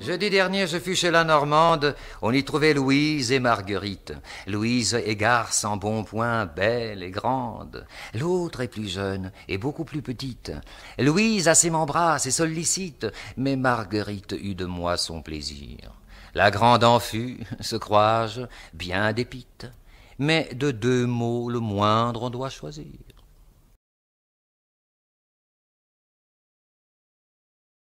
Jeudi dernier, je fus chez la Normande. On y trouvait Louise et Marguerite. Louise égarce en bon point, belle et grande. L'autre est plus jeune et beaucoup plus petite. Louise assez m'embrasse et sollicite, mais Marguerite eut de moi son plaisir. La grande en fut, se crois-je, bien dépite. Mais de deux mots, le moindre on doit choisir.